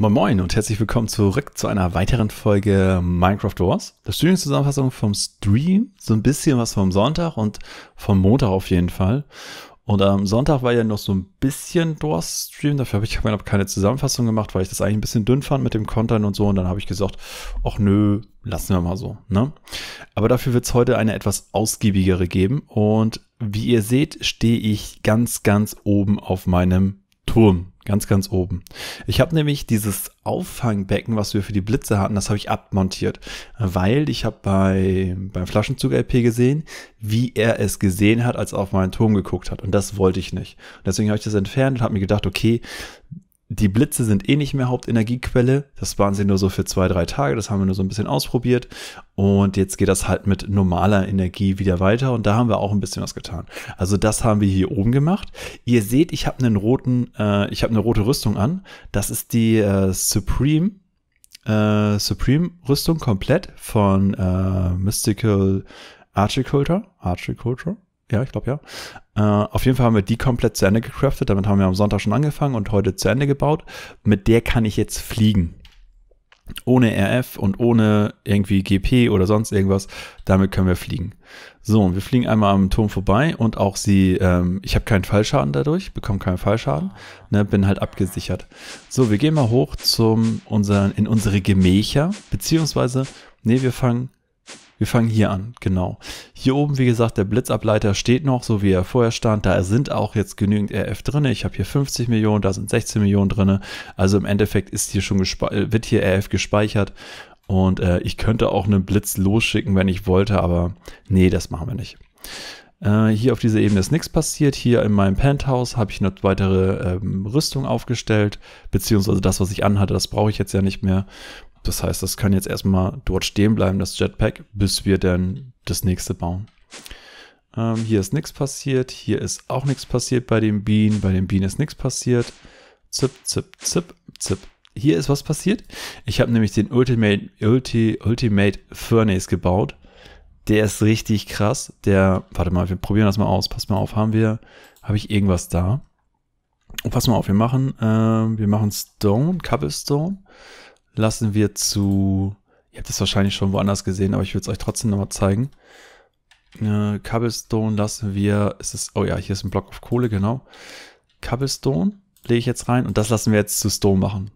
Moin Moin und herzlich willkommen zurück zu einer weiteren Folge Minecraft Wars. Das Studienzusammenfassung vom Stream, so ein bisschen was vom Sonntag und vom Montag auf jeden Fall. Und am Sonntag war ja noch so ein bisschen Dwarf-Stream, dafür habe ich hab keine Zusammenfassung gemacht, weil ich das eigentlich ein bisschen dünn fand mit dem Content und so. Und dann habe ich gesagt, ach nö, lassen wir mal so. Ne? Aber dafür wird es heute eine etwas ausgiebigere geben. Und wie ihr seht, stehe ich ganz, ganz oben auf meinem Turm. Ganz, ganz oben. Ich habe nämlich dieses Auffangbecken, was wir für die Blitze hatten, das habe ich abmontiert, weil ich habe bei, beim Flaschenzug-LP gesehen, wie er es gesehen hat, als er auf meinen Turm geguckt hat. Und das wollte ich nicht. Und deswegen habe ich das entfernt und habe mir gedacht, okay, die Blitze sind eh nicht mehr Hauptenergiequelle. Das waren sie nur so für zwei, drei Tage. Das haben wir nur so ein bisschen ausprobiert. Und jetzt geht das halt mit normaler Energie wieder weiter. Und da haben wir auch ein bisschen was getan. Also das haben wir hier oben gemacht. Ihr seht, ich habe einen roten, äh, ich habe eine rote Rüstung an. Das ist die äh, Supreme. Äh, Supreme Rüstung komplett von äh, Mystical Archiculture. Archiculture? Ja, ich glaube ja. Äh, auf jeden Fall haben wir die komplett zu Ende gecraftet. Damit haben wir am Sonntag schon angefangen und heute zu Ende gebaut. Mit der kann ich jetzt fliegen. Ohne RF und ohne irgendwie GP oder sonst irgendwas. Damit können wir fliegen. So, und wir fliegen einmal am Turm vorbei und auch sie, ähm, ich habe keinen Fallschaden dadurch, bekomme keinen Fallschaden, ne, bin halt abgesichert. So, wir gehen mal hoch zum unseren, in unsere Gemächer, beziehungsweise, nee, wir fangen wir fangen hier an, genau. Hier oben, wie gesagt, der Blitzableiter steht noch, so wie er vorher stand. Da sind auch jetzt genügend RF drin. Ich habe hier 50 Millionen, da sind 16 Millionen drin. Also im Endeffekt ist hier schon äh, wird hier RF gespeichert. Und äh, ich könnte auch einen Blitz losschicken, wenn ich wollte, aber nee, das machen wir nicht. Äh, hier auf dieser Ebene ist nichts passiert. Hier in meinem Penthouse habe ich noch weitere ähm, Rüstung aufgestellt, beziehungsweise das, was ich anhatte, das brauche ich jetzt ja nicht mehr. Das heißt, das kann jetzt erstmal dort stehen bleiben, das Jetpack, bis wir dann das nächste bauen. Ähm, hier ist nichts passiert, hier ist auch nichts passiert bei den Bienen, bei den Bienen ist nichts passiert. Zip, zip, zip, zip. Hier ist was passiert. Ich habe nämlich den Ultimate, Ulti, Ultimate Furnace gebaut. Der ist richtig krass. Der, warte mal, wir probieren das mal aus. Pass mal auf, haben wir, habe ich irgendwas da? Und pass mal auf, wir machen, äh, wir machen Stone, Cobblestone lassen wir zu, ihr habt es wahrscheinlich schon woanders gesehen, aber ich will es euch trotzdem nochmal zeigen. Äh, Cobblestone lassen wir, ist es, oh ja, hier ist ein Block auf Kohle, genau. Cobblestone lege ich jetzt rein und das lassen wir jetzt zu Stone machen.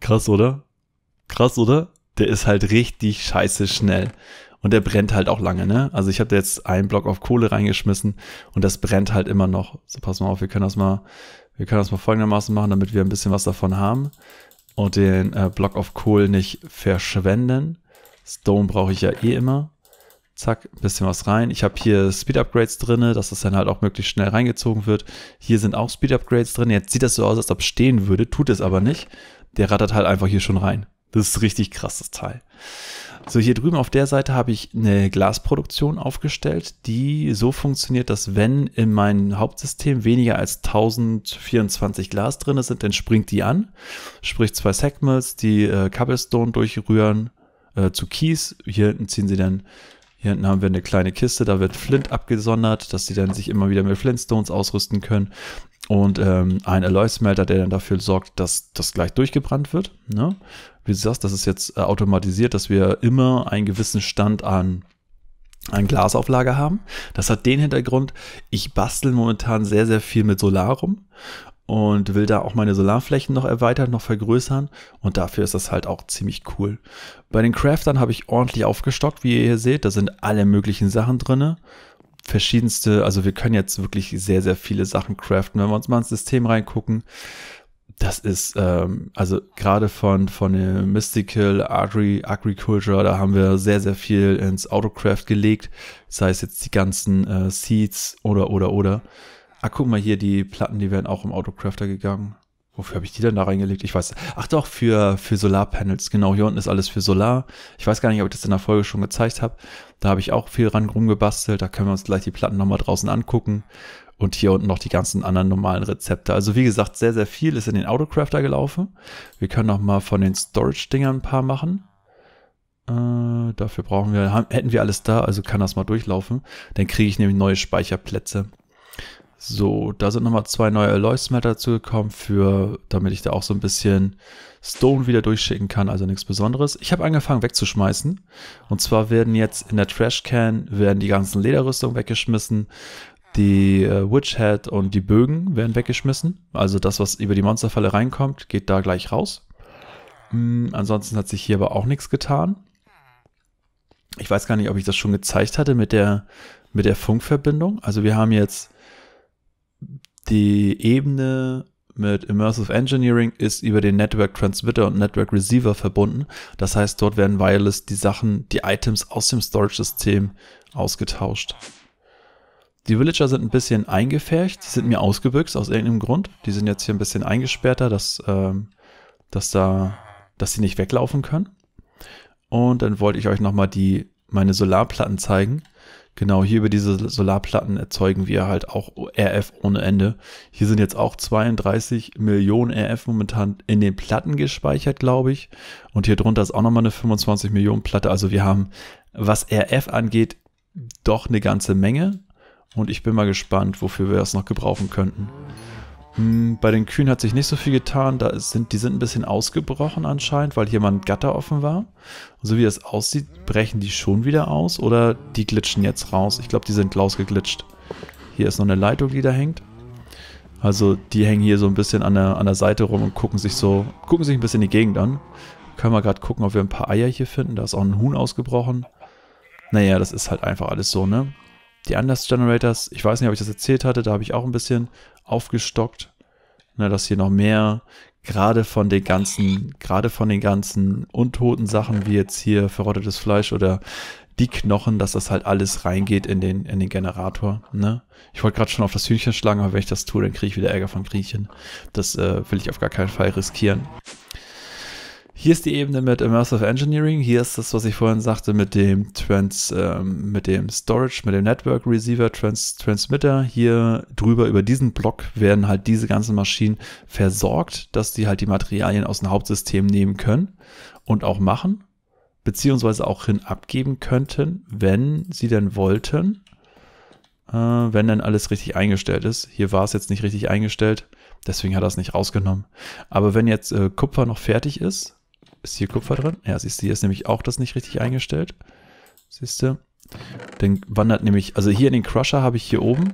Krass, oder? Krass, oder? Der ist halt richtig scheiße schnell. Und der brennt halt auch lange, ne? Also ich habe da jetzt einen Block auf Kohle reingeschmissen und das brennt halt immer noch. So, pass mal auf, wir können das mal wir können das mal folgendermaßen machen, damit wir ein bisschen was davon haben und den äh, Block of Coal nicht verschwenden. Stone brauche ich ja eh immer. Zack, ein bisschen was rein. Ich habe hier Speed Upgrades drin, dass das dann halt auch möglichst schnell reingezogen wird. Hier sind auch Speed Upgrades drin. Jetzt sieht das so aus, als ob es stehen würde, tut es aber nicht. Der rattert halt einfach hier schon rein. Das ist richtig krass, das Teil. So, hier drüben auf der Seite habe ich eine Glasproduktion aufgestellt, die so funktioniert, dass wenn in meinem Hauptsystem weniger als 1024 Glas drin sind, dann springt die an. Sprich zwei Segments, die äh, Cobblestone durchrühren äh, zu Keys. Hier hinten ziehen sie dann hier hinten haben wir eine kleine Kiste, da wird Flint abgesondert, dass sie dann sich immer wieder mit Flintstones ausrüsten können und ähm, ein Alloy-Smelter, der dann dafür sorgt, dass das gleich durchgebrannt wird. Ne? Wie du sagst, das ist jetzt äh, automatisiert, dass wir immer einen gewissen Stand an an Glasauflage haben. Das hat den Hintergrund, ich bastel momentan sehr, sehr viel mit Solar rum und will da auch meine Solarflächen noch erweitern, noch vergrößern und dafür ist das halt auch ziemlich cool. Bei den Craftern habe ich ordentlich aufgestockt, wie ihr hier seht, da sind alle möglichen Sachen drinne verschiedenste, also wir können jetzt wirklich sehr, sehr viele Sachen craften. Wenn wir uns mal ins System reingucken, das ist, ähm, also gerade von, von der Mystical Agri Agriculture, da haben wir sehr, sehr viel ins Autocraft gelegt. Das heißt jetzt die ganzen äh, Seeds oder, oder, oder. Ah, guck mal hier, die Platten, die werden auch im Autocrafter gegangen. Wofür habe ich die denn da reingelegt? Ich weiß. Ach doch, für, für Solarpanels. Genau, hier unten ist alles für Solar. Ich weiß gar nicht, ob ich das in der Folge schon gezeigt habe. Da habe ich auch viel ran rumgebastelt. Da können wir uns gleich die Platten nochmal draußen angucken. Und hier unten noch die ganzen anderen normalen Rezepte. Also wie gesagt, sehr, sehr viel ist in den Autocrafter gelaufen. Wir können nochmal von den Storage-Dingern ein paar machen. Äh, dafür brauchen wir, hätten wir alles da, also kann das mal durchlaufen. Dann kriege ich nämlich neue Speicherplätze. So, da sind nochmal zwei neue Alloy-Smelter dazugekommen, für, damit ich da auch so ein bisschen Stone wieder durchschicken kann, also nichts Besonderes. Ich habe angefangen wegzuschmeißen. Und zwar werden jetzt in der Trashcan werden die ganzen Lederrüstungen weggeschmissen, die äh, Witch Head und die Bögen werden weggeschmissen. Also das, was über die Monsterfalle reinkommt, geht da gleich raus. Hm, ansonsten hat sich hier aber auch nichts getan. Ich weiß gar nicht, ob ich das schon gezeigt hatte mit der, mit der Funkverbindung. Also wir haben jetzt die Ebene mit Immersive Engineering ist über den Network Transmitter und Network Receiver verbunden. Das heißt, dort werden wireless die Sachen, die Items aus dem Storage-System ausgetauscht. Die Villager sind ein bisschen eingefärcht, die sind mir ausgebüxt aus irgendeinem Grund. Die sind jetzt hier ein bisschen eingesperrter, dass, ähm, dass, da, dass sie nicht weglaufen können. Und dann wollte ich euch nochmal meine Solarplatten zeigen. Genau, hier über diese Solarplatten erzeugen wir halt auch RF ohne Ende. Hier sind jetzt auch 32 Millionen RF momentan in den Platten gespeichert, glaube ich. Und hier drunter ist auch nochmal eine 25 Millionen Platte. Also wir haben, was RF angeht, doch eine ganze Menge. Und ich bin mal gespannt, wofür wir das noch gebrauchen könnten. Hm, bei den Kühen hat sich nicht so viel getan. Da sind, die sind ein bisschen ausgebrochen anscheinend, weil hier mal ein Gatter offen war. Und so wie das aussieht, brechen die schon wieder aus oder die glitschen jetzt raus. Ich glaube, die sind rausgeglitscht. Hier ist noch eine Leitung, die da hängt. Also die hängen hier so ein bisschen an der, an der Seite rum und gucken sich so, gucken sich ein bisschen die Gegend an. Können wir gerade gucken, ob wir ein paar Eier hier finden. Da ist auch ein Huhn ausgebrochen. Naja, das ist halt einfach alles so, ne? die Anders Generators, ich weiß nicht, ob ich das erzählt hatte, da habe ich auch ein bisschen aufgestockt, ne, dass hier noch mehr gerade von den ganzen, gerade von den ganzen untoten Sachen, wie jetzt hier verrottetes Fleisch oder die Knochen, dass das halt alles reingeht in den, in den Generator. Ne? Ich wollte gerade schon auf das Hühnchen schlagen, aber wenn ich das tue, dann kriege ich wieder Ärger von Griechen. Das äh, will ich auf gar keinen Fall riskieren. Hier ist die Ebene mit Immersive Engineering, hier ist das, was ich vorhin sagte, mit dem Trans, ähm, mit dem Storage, mit dem Network Receiver, Trans Transmitter. Hier drüber über diesen Block werden halt diese ganzen Maschinen versorgt, dass die halt die Materialien aus dem Hauptsystem nehmen können und auch machen, beziehungsweise auch hin abgeben könnten, wenn sie denn wollten. Äh, wenn dann alles richtig eingestellt ist. Hier war es jetzt nicht richtig eingestellt, deswegen hat er es nicht rausgenommen. Aber wenn jetzt äh, Kupfer noch fertig ist, ist hier Kupfer drin? Ja, siehst du, hier ist nämlich auch das nicht richtig eingestellt. Siehst du? Dann wandert nämlich, also hier in den Crusher habe ich hier oben,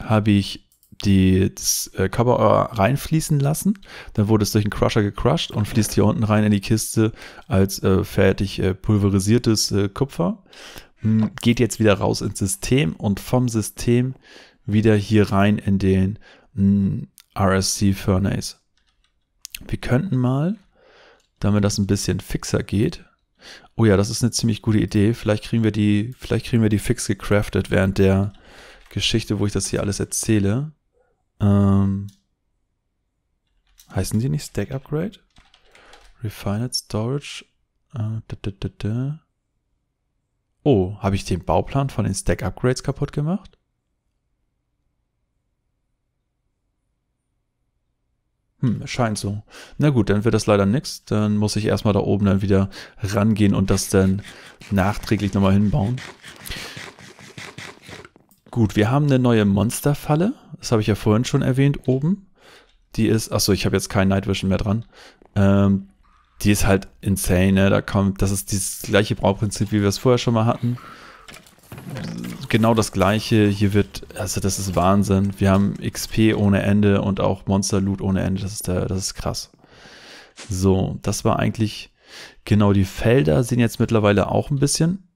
habe ich die, das äh, äh reinfließen lassen. Dann wurde es durch den Crusher gecrushed und fließt hier unten rein in die Kiste als äh, fertig äh, pulverisiertes äh, Kupfer. Hm, geht jetzt wieder raus ins System und vom System wieder hier rein in den mh, hm, RSC Furnace. Wir könnten mal damit das ein bisschen fixer geht. Oh ja, das ist eine ziemlich gute Idee. Vielleicht kriegen wir die, vielleicht kriegen wir die fix gecraftet während der Geschichte, wo ich das hier alles erzähle. Ähm, heißen die nicht Stack Upgrade? Refined Storage. Äh, da, da, da, Oh, habe ich den Bauplan von den Stack Upgrades kaputt gemacht? Hm, scheint so. Na gut, dann wird das leider nichts. Dann muss ich erstmal da oben dann wieder rangehen und das dann nachträglich nochmal hinbauen. Gut, wir haben eine neue Monsterfalle. Das habe ich ja vorhin schon erwähnt, oben. Die ist, achso, ich habe jetzt kein Night Vision mehr dran. Ähm, die ist halt insane, ne? Da kommt, das ist das gleiche Bauprinzip, wie wir es vorher schon mal hatten genau das gleiche. Hier wird, also das ist Wahnsinn. Wir haben XP ohne Ende und auch Monster Loot ohne Ende. Das ist, der, das ist krass. So, das war eigentlich genau die Felder sehen jetzt mittlerweile auch ein bisschen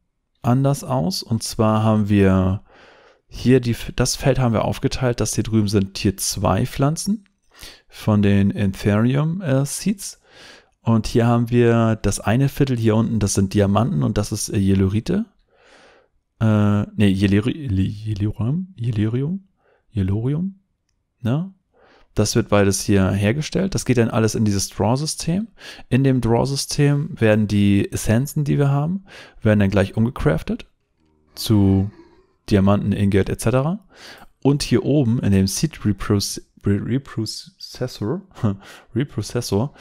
anders aus. Und zwar haben wir hier die, das Feld haben wir aufgeteilt. Das hier drüben sind Tier 2 Pflanzen von den Ethereum äh, Seeds. Und hier haben wir das eine Viertel hier unten, das sind Diamanten und das ist äh, Yellurite äh, nee, Jelerium, Jelerium, Jelorium, ne? Das wird beides hier hergestellt. Das geht dann alles in dieses Draw-System. In dem Draw-System werden die Essenzen, die wir haben, werden dann gleich umgecraftet zu Diamanten, Ingot etc. Und hier oben in dem Seed Reproce Reprocessor, Reprocessor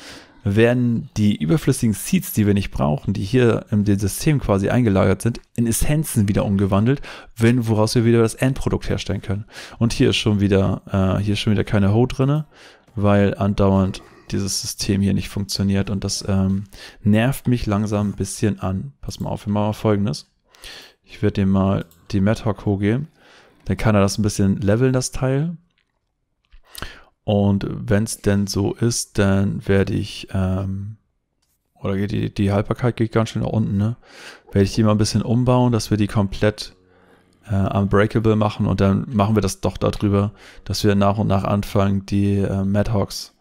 werden die überflüssigen Seeds, die wir nicht brauchen, die hier im System quasi eingelagert sind, in Essenzen wieder umgewandelt, wenn, woraus wir wieder das Endprodukt herstellen können. Und hier ist schon wieder, äh, hier ist schon wieder keine Ho drinne, weil andauernd dieses System hier nicht funktioniert und das ähm, nervt mich langsam ein bisschen an. Pass mal auf, wir machen mal folgendes. Ich werde dem mal die Madhawk Ho geben, dann kann er das ein bisschen leveln, das Teil. Und wenn es denn so ist, dann werde ich, ähm, oder geht die, die Haltbarkeit geht ganz schön nach unten, ne? Werde ich die mal ein bisschen umbauen, dass wir die komplett äh, unbreakable machen und dann machen wir das doch darüber, dass wir nach und nach anfangen, die äh, Madhawks,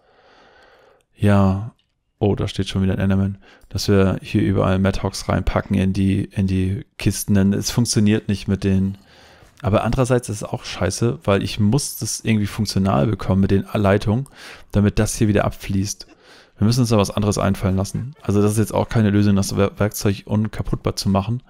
ja, oh, da steht schon wieder ein Enderman, dass wir hier überall Madhawks reinpacken in die, in die Kisten, denn es funktioniert nicht mit den, äh, aber andererseits ist es auch scheiße, weil ich muss das irgendwie funktional bekommen mit den Leitungen, damit das hier wieder abfließt. Wir müssen uns da was anderes einfallen lassen. Also das ist jetzt auch keine Lösung, das Werkzeug unkaputtbar zu machen,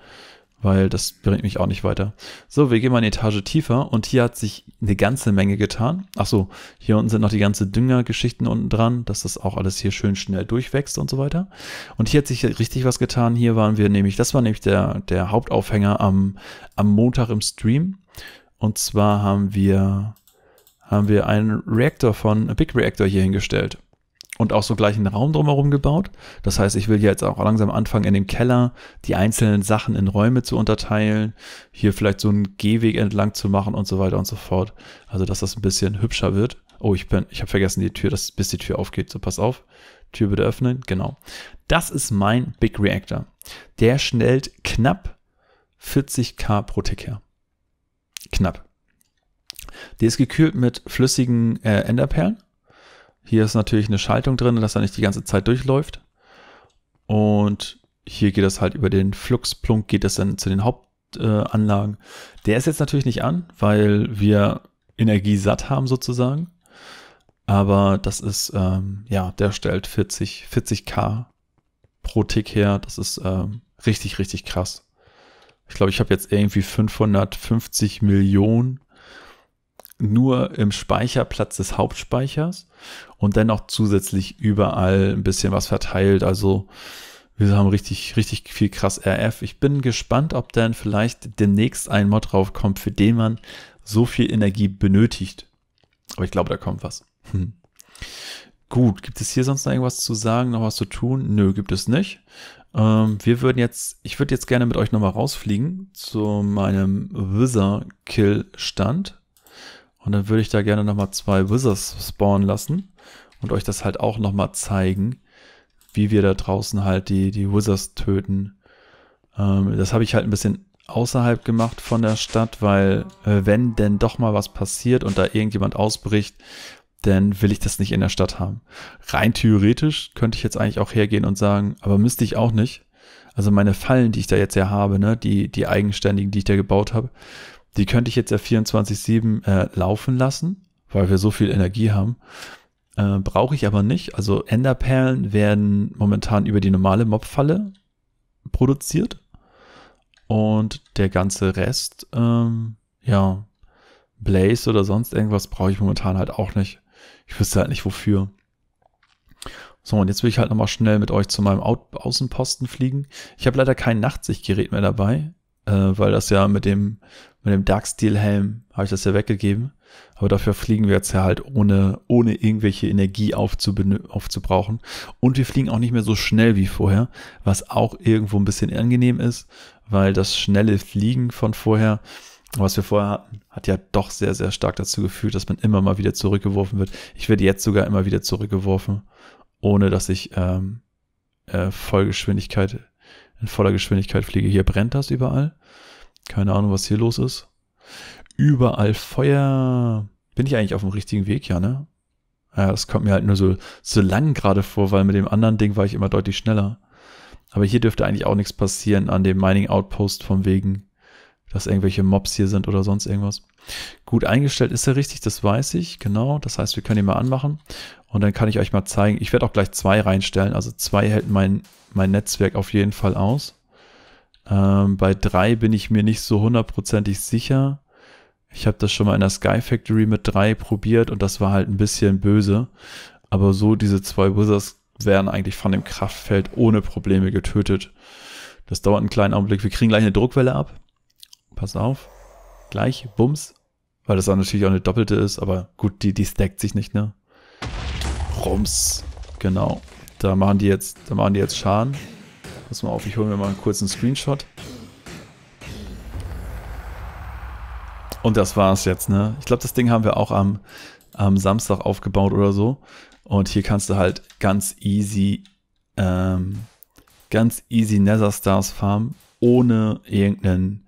weil das bringt mich auch nicht weiter. So, wir gehen mal eine Etage tiefer und hier hat sich eine ganze Menge getan. Achso, hier unten sind noch die ganzen Düngergeschichten unten dran, dass das auch alles hier schön schnell durchwächst und so weiter. Und hier hat sich richtig was getan. Hier waren wir nämlich, das war nämlich der, der Hauptaufhänger am, am Montag im Stream. Und zwar haben wir, haben wir einen Reaktor von, Big Reactor hier hingestellt und auch so gleich einen Raum drumherum gebaut. Das heißt, ich will jetzt auch langsam anfangen, in dem Keller die einzelnen Sachen in Räume zu unterteilen, hier vielleicht so einen Gehweg entlang zu machen und so weiter und so fort. Also, dass das ein bisschen hübscher wird. Oh, ich bin, ich habe vergessen, die Tür, dass, bis die Tür aufgeht. So, pass auf. Tür bitte öffnen. Genau. Das ist mein Big Reactor. Der schnellt knapp 40k pro Tick her knapp. Die ist gekühlt mit flüssigen äh, Enderperlen. Hier ist natürlich eine Schaltung drin, dass er nicht die ganze Zeit durchläuft. Und hier geht das halt über den Fluxplunk, geht das dann zu den Hauptanlagen. Äh, Der ist jetzt natürlich nicht an, weil wir Energie satt haben sozusagen. Aber das ist, ähm, ja, der stellt 40, 40k pro Tick her. Das ist ähm, richtig, richtig krass. Ich glaube, ich habe jetzt irgendwie 550 Millionen nur im Speicherplatz des Hauptspeichers und dennoch zusätzlich überall ein bisschen was verteilt. Also wir haben richtig, richtig viel krass RF. Ich bin gespannt, ob dann vielleicht demnächst ein Mod draufkommt, für den man so viel Energie benötigt. Aber ich glaube, da kommt was. Hm. Gut, gibt es hier sonst noch irgendwas zu sagen, noch was zu tun? Nö, gibt es nicht. Ähm, wir würden jetzt, ich würde jetzt gerne mit euch nochmal rausfliegen zu meinem Wizard-Kill-Stand. Und dann würde ich da gerne nochmal zwei Wizards spawnen lassen und euch das halt auch nochmal zeigen, wie wir da draußen halt die, die Wizards töten. Ähm, das habe ich halt ein bisschen außerhalb gemacht von der Stadt, weil äh, wenn denn doch mal was passiert und da irgendjemand ausbricht, dann will ich das nicht in der Stadt haben. Rein theoretisch könnte ich jetzt eigentlich auch hergehen und sagen, aber müsste ich auch nicht. Also meine Fallen, die ich da jetzt ja habe, ne, die, die eigenständigen, die ich da gebaut habe, die könnte ich jetzt ja 24-7 äh, laufen lassen, weil wir so viel Energie haben. Äh, Brauche ich aber nicht. Also Enderperlen werden momentan über die normale Mobfalle produziert. Und der ganze Rest, ähm, ja, Blaze oder sonst irgendwas brauche ich momentan halt auch nicht. Ich wüsste halt nicht wofür. So, und jetzt will ich halt nochmal schnell mit euch zu meinem Au Außenposten fliegen. Ich habe leider kein Nachtsichtgerät mehr dabei, äh, weil das ja mit dem, mit dem darksteel Helm habe ich das ja weggegeben. Aber dafür fliegen wir jetzt ja halt ohne, ohne irgendwelche Energie aufzubrauchen. Und wir fliegen auch nicht mehr so schnell wie vorher, was auch irgendwo ein bisschen angenehm ist, weil das schnelle Fliegen von vorher, was wir vorher hatten, hat ja doch sehr, sehr stark dazu geführt, dass man immer mal wieder zurückgeworfen wird. Ich werde jetzt sogar immer wieder zurückgeworfen, ohne dass ich ähm, äh, Vollgeschwindigkeit, in voller Geschwindigkeit fliege. Hier brennt das überall. Keine Ahnung, was hier los ist. Überall Feuer. Bin ich eigentlich auf dem richtigen Weg, ja, ne? Ja, das kommt mir halt nur so, so lang gerade vor, weil mit dem anderen Ding war ich immer deutlich schneller. Aber hier dürfte eigentlich auch nichts passieren an dem Mining Outpost von wegen dass irgendwelche Mobs hier sind oder sonst irgendwas. Gut eingestellt ist er richtig, das weiß ich, genau. Das heißt, wir können ihn mal anmachen und dann kann ich euch mal zeigen. Ich werde auch gleich zwei reinstellen, also zwei hält mein, mein Netzwerk auf jeden Fall aus. Ähm, bei drei bin ich mir nicht so hundertprozentig sicher. Ich habe das schon mal in der Sky Factory mit drei probiert und das war halt ein bisschen böse. Aber so diese zwei Wizards werden eigentlich von dem Kraftfeld ohne Probleme getötet. Das dauert einen kleinen Augenblick. Wir kriegen gleich eine Druckwelle ab pass auf, gleich, bums, weil das dann natürlich auch eine doppelte ist, aber gut, die, die stackt sich nicht, ne? Rums, genau. Da machen die jetzt, da machen die jetzt Schaden. Pass mal auf, ich hole mir mal einen kurzen Screenshot. Und das war's jetzt, ne? Ich glaube, das Ding haben wir auch am, am Samstag aufgebaut oder so. Und hier kannst du halt ganz easy, ähm, ganz easy Nether Stars farmen, ohne irgendeinen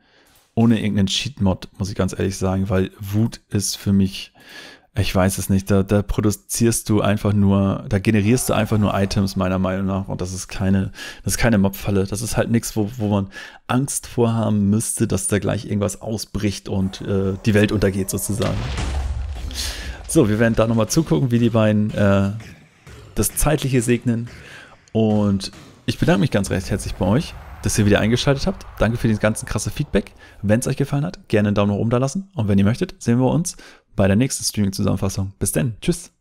ohne irgendeinen Cheat-Mod, muss ich ganz ehrlich sagen, weil Wut ist für mich, ich weiß es nicht, da, da produzierst du einfach nur, da generierst du einfach nur Items, meiner Meinung nach, und das ist keine, das ist keine Mobfalle. Das ist halt nichts, wo, wo man Angst vorhaben müsste, dass da gleich irgendwas ausbricht und äh, die Welt untergeht sozusagen. So, wir werden da nochmal zugucken, wie die beiden äh, das Zeitliche segnen. Und ich bedanke mich ganz recht herzlich bei euch dass ihr wieder eingeschaltet habt. Danke für das ganze krasse Feedback. Wenn es euch gefallen hat, gerne einen Daumen nach oben da lassen. Und wenn ihr möchtet, sehen wir uns bei der nächsten Streaming-Zusammenfassung. Bis dann. Tschüss.